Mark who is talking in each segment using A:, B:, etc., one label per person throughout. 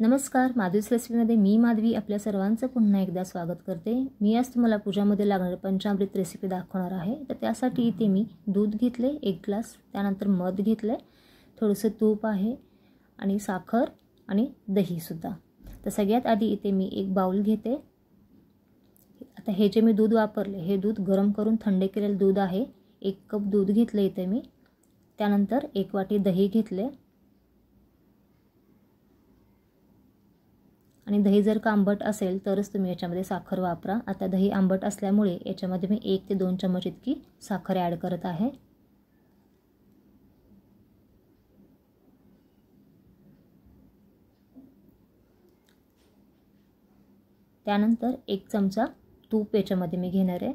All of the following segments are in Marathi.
A: नमस्कार माधवीस रेसिपीमध्ये मी माधवी आपल्या सर्वांचं पुन्हा एकदा स्वागत करते मी आज तुम्हाला पूजामध्ये लागणारे पंचामृत रेसिपी दाखवणार आहे तर त्यासाठी इथे मी दूध घेतले एक ग्लास त्यानंतर मध घेतलं आहे थोडंसं तूप आहे आणि साखर आणि दहीसुद्धा तर सगळ्यात आधी इथे मी एक बाऊल घेते आता हे जे मी दूध वापरले हे दूध गरम करून थंड केलेलं दूध आहे एक कप दूध घेतलं इथे मी त्यानंतर एक वाटी दही घेतले आणि दही जर का आंबट असेल तरच तुम्ही याच्यामध्ये साखर वापरा आता दही आंबट असल्यामुळे याच्यामध्ये मी एक ते दोन चमच इतकी साखर ॲड करत आहे त्यानंतर एक चमचा तूप याच्यामध्ये मी घेणार आहे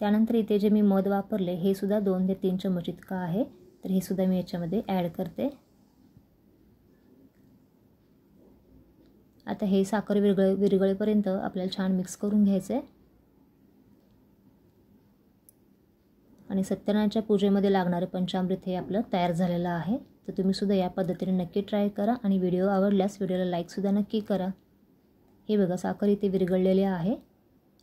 A: त्यानंतर इथे जे मी मध वापरले हे सुद्धा दोन ते तीन चमच इतकं आहे तर हे सुद्धा मी याच्यामध्ये ॲड करते आता हे साखर विरगळ विरगळेपर्यंत आपल्याला छान मिक्स करून घ्यायचं आहे आणि सत्यनारायणच्या पूजेमध्ये लागणारे पंचामृत हे आपलं तयार झालेलं आहे तर तुम्हीसुद्धा या पद्धतीने नक्की ट्राय करा आणि व्हिडिओ आवडल्यास व्हिडिओला लाईकसुद्धा नक्की करा हे बघा साखर इथे विरगळलेले आहे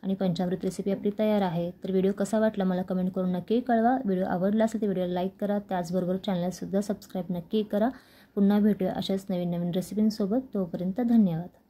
A: आणि पंचामृत रेसिपी आपली तयार आहे तर व्हिडिओ कसा वाटला मला कमेंट करून नक्की कळवा व्हिडिओ आवडला असेल तर व्हिडिओला लाईक करा त्याचबरोबर चॅनलसुद्धा सबस्क्राईब नक्की करा पुन्हा भेटूया अशाच नवीन नवीन रेसिपींसोबत तोपर्यंत धन्यवाद